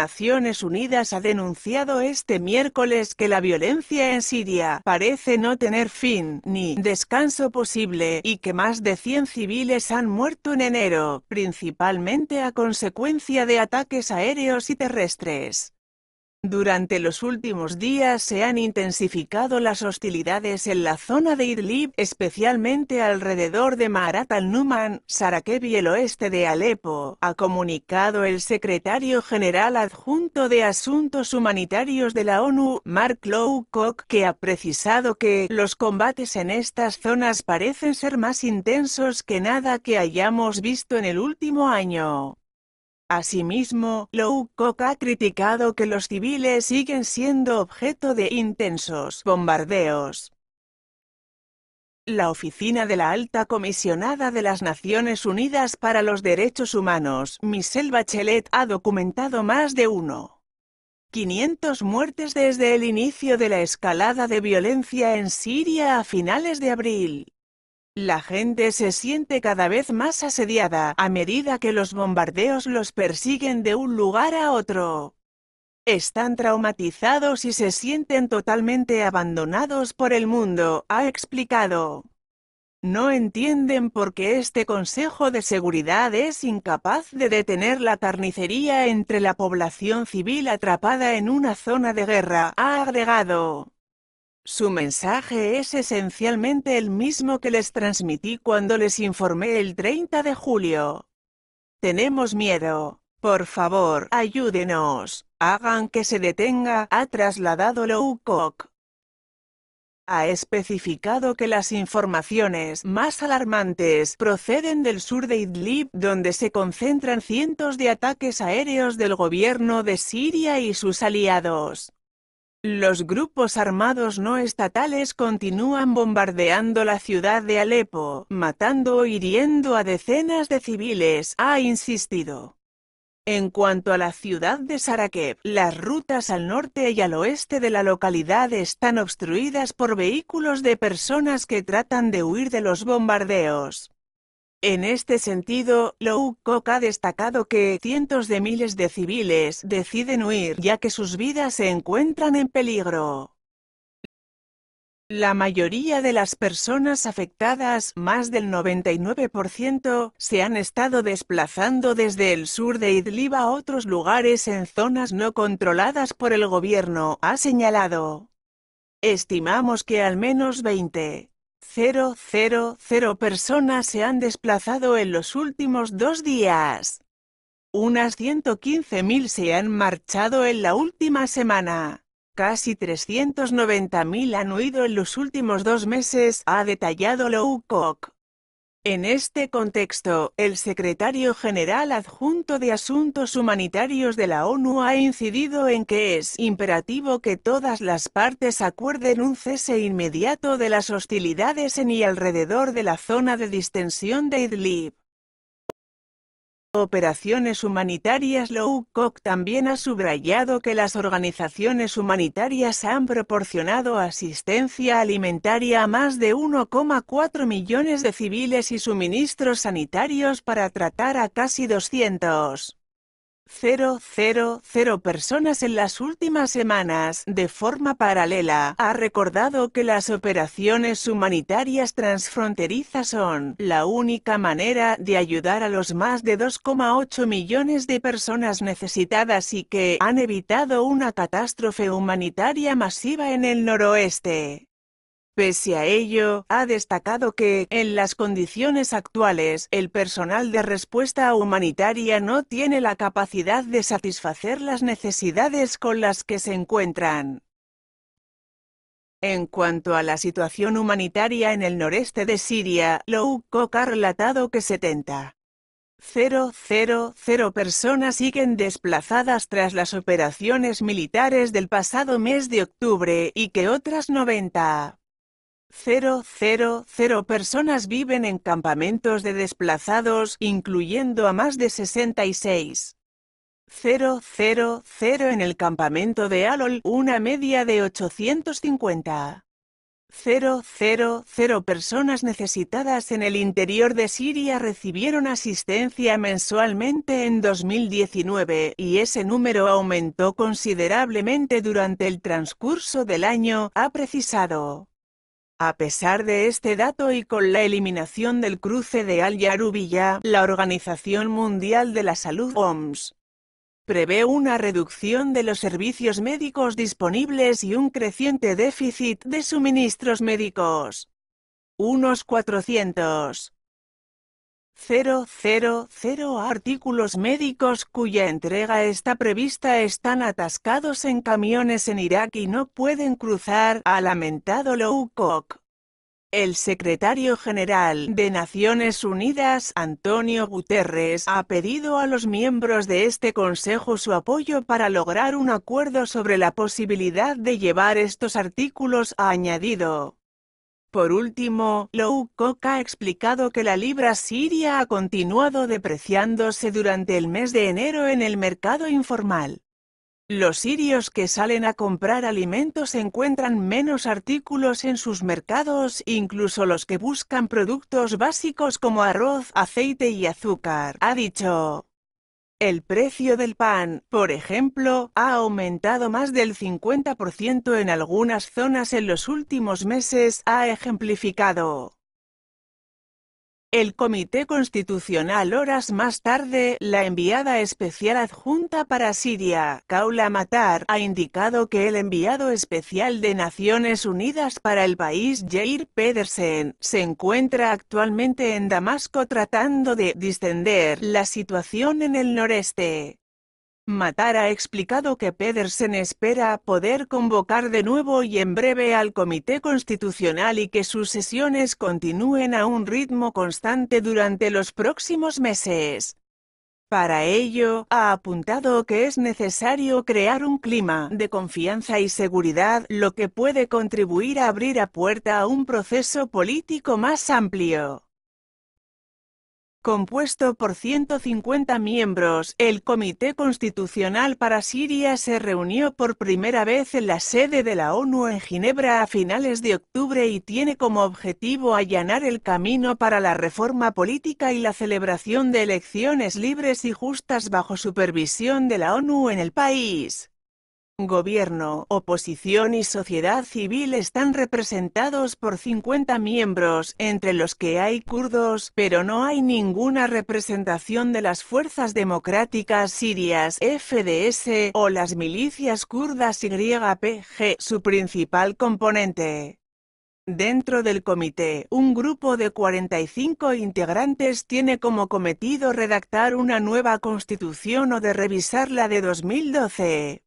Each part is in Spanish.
Naciones Unidas ha denunciado este miércoles que la violencia en Siria parece no tener fin ni descanso posible y que más de 100 civiles han muerto en enero, principalmente a consecuencia de ataques aéreos y terrestres. Durante los últimos días se han intensificado las hostilidades en la zona de Idlib, especialmente alrededor de Marat al-Numan, Saraqeb y el oeste de Alepo, ha comunicado el secretario general adjunto de Asuntos Humanitarios de la ONU, Mark Lowcock, que ha precisado que los combates en estas zonas parecen ser más intensos que nada que hayamos visto en el último año. Asimismo, Lowcock ha criticado que los civiles siguen siendo objeto de intensos bombardeos. La oficina de la Alta Comisionada de las Naciones Unidas para los Derechos Humanos, Michelle Bachelet, ha documentado más de 1.500 muertes desde el inicio de la escalada de violencia en Siria a finales de abril. La gente se siente cada vez más asediada a medida que los bombardeos los persiguen de un lugar a otro. Están traumatizados y se sienten totalmente abandonados por el mundo, ha explicado. No entienden por qué este Consejo de Seguridad es incapaz de detener la carnicería entre la población civil atrapada en una zona de guerra, ha agregado. Su mensaje es esencialmente el mismo que les transmití cuando les informé el 30 de julio. Tenemos miedo. Por favor, ayúdenos. Hagan que se detenga, ha trasladado Lowcock. Ha especificado que las informaciones más alarmantes proceden del sur de Idlib, donde se concentran cientos de ataques aéreos del gobierno de Siria y sus aliados. Los grupos armados no estatales continúan bombardeando la ciudad de Alepo, matando o hiriendo a decenas de civiles, ha insistido. En cuanto a la ciudad de Sarakev, las rutas al norte y al oeste de la localidad están obstruidas por vehículos de personas que tratan de huir de los bombardeos. En este sentido, Lou ha destacado que cientos de miles de civiles deciden huir ya que sus vidas se encuentran en peligro. La mayoría de las personas afectadas, más del 99%, se han estado desplazando desde el sur de Idlib a otros lugares en zonas no controladas por el gobierno, ha señalado. Estimamos que al menos 20. Cero, cero, cero personas se han desplazado en los últimos dos días. Unas 115.000 se han marchado en la última semana. Casi 390.000 han huido en los últimos dos meses, ha detallado Lowcock. En este contexto, el secretario general adjunto de Asuntos Humanitarios de la ONU ha incidido en que es imperativo que todas las partes acuerden un cese inmediato de las hostilidades en y alrededor de la zona de distensión de Idlib. Operaciones Humanitarias Lowcock también ha subrayado que las organizaciones humanitarias han proporcionado asistencia alimentaria a más de 1,4 millones de civiles y suministros sanitarios para tratar a casi 200 cero personas en las últimas semanas. De forma paralela, ha recordado que las operaciones humanitarias transfronterizas son la única manera de ayudar a los más de 2,8 millones de personas necesitadas y que han evitado una catástrofe humanitaria masiva en el noroeste. Pese a ello, ha destacado que, en las condiciones actuales, el personal de respuesta humanitaria no tiene la capacidad de satisfacer las necesidades con las que se encuentran. En cuanto a la situación humanitaria en el noreste de Siria, Lowcock ha relatado que 70. 000 personas siguen desplazadas tras las operaciones militares del pasado mes de octubre y que otras 90. 0,0,0 personas viven en campamentos de desplazados, incluyendo a más de 66. 000 en el campamento de Alol, una media de 850. 000 personas necesitadas en el interior de Siria recibieron asistencia mensualmente en 2019 y ese número aumentó considerablemente durante el transcurso del año, ha precisado. A pesar de este dato y con la eliminación del cruce de Al Yarubiya, la Organización Mundial de la Salud OMS prevé una reducción de los servicios médicos disponibles y un creciente déficit de suministros médicos. Unos 400. Artículos médicos cuya entrega está prevista están atascados en camiones en Irak y no pueden cruzar, ha lamentado Lowcock. El secretario general de Naciones Unidas, Antonio Guterres, ha pedido a los miembros de este Consejo su apoyo para lograr un acuerdo sobre la posibilidad de llevar estos artículos, ha añadido. Por último, Lowcock ha explicado que la libra siria ha continuado depreciándose durante el mes de enero en el mercado informal. Los sirios que salen a comprar alimentos encuentran menos artículos en sus mercados, incluso los que buscan productos básicos como arroz, aceite y azúcar, ha dicho. El precio del pan, por ejemplo, ha aumentado más del 50% en algunas zonas en los últimos meses, ha ejemplificado. El Comité Constitucional horas más tarde, la enviada especial adjunta para Siria, Kaula Matar, ha indicado que el enviado especial de Naciones Unidas para el país, Jair Pedersen, se encuentra actualmente en Damasco tratando de distender la situación en el noreste. Matar ha explicado que Pedersen espera poder convocar de nuevo y en breve al Comité Constitucional y que sus sesiones continúen a un ritmo constante durante los próximos meses. Para ello, ha apuntado que es necesario crear un clima de confianza y seguridad, lo que puede contribuir a abrir a puerta a un proceso político más amplio. Compuesto por 150 miembros, el Comité Constitucional para Siria se reunió por primera vez en la sede de la ONU en Ginebra a finales de octubre y tiene como objetivo allanar el camino para la reforma política y la celebración de elecciones libres y justas bajo supervisión de la ONU en el país. Gobierno, oposición y sociedad civil están representados por 50 miembros, entre los que hay kurdos, pero no hay ninguna representación de las fuerzas democráticas sirias FDS o las milicias kurdas YPG, su principal componente. Dentro del comité, un grupo de 45 integrantes tiene como cometido redactar una nueva constitución o de revisar la de 2012.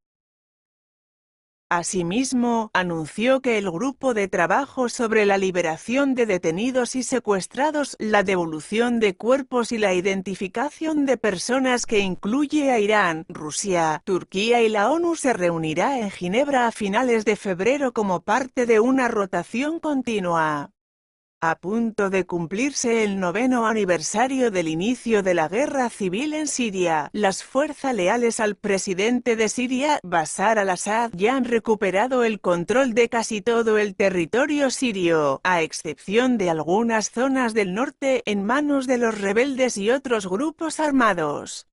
Asimismo, anunció que el Grupo de Trabajo sobre la Liberación de Detenidos y Secuestrados, la devolución de cuerpos y la identificación de personas que incluye a Irán, Rusia, Turquía y la ONU se reunirá en Ginebra a finales de febrero como parte de una rotación continua a punto de cumplirse el noveno aniversario del inicio de la guerra civil en Siria, las fuerzas leales al presidente de Siria, Bashar al-Assad, ya han recuperado el control de casi todo el territorio sirio, a excepción de algunas zonas del norte en manos de los rebeldes y otros grupos armados.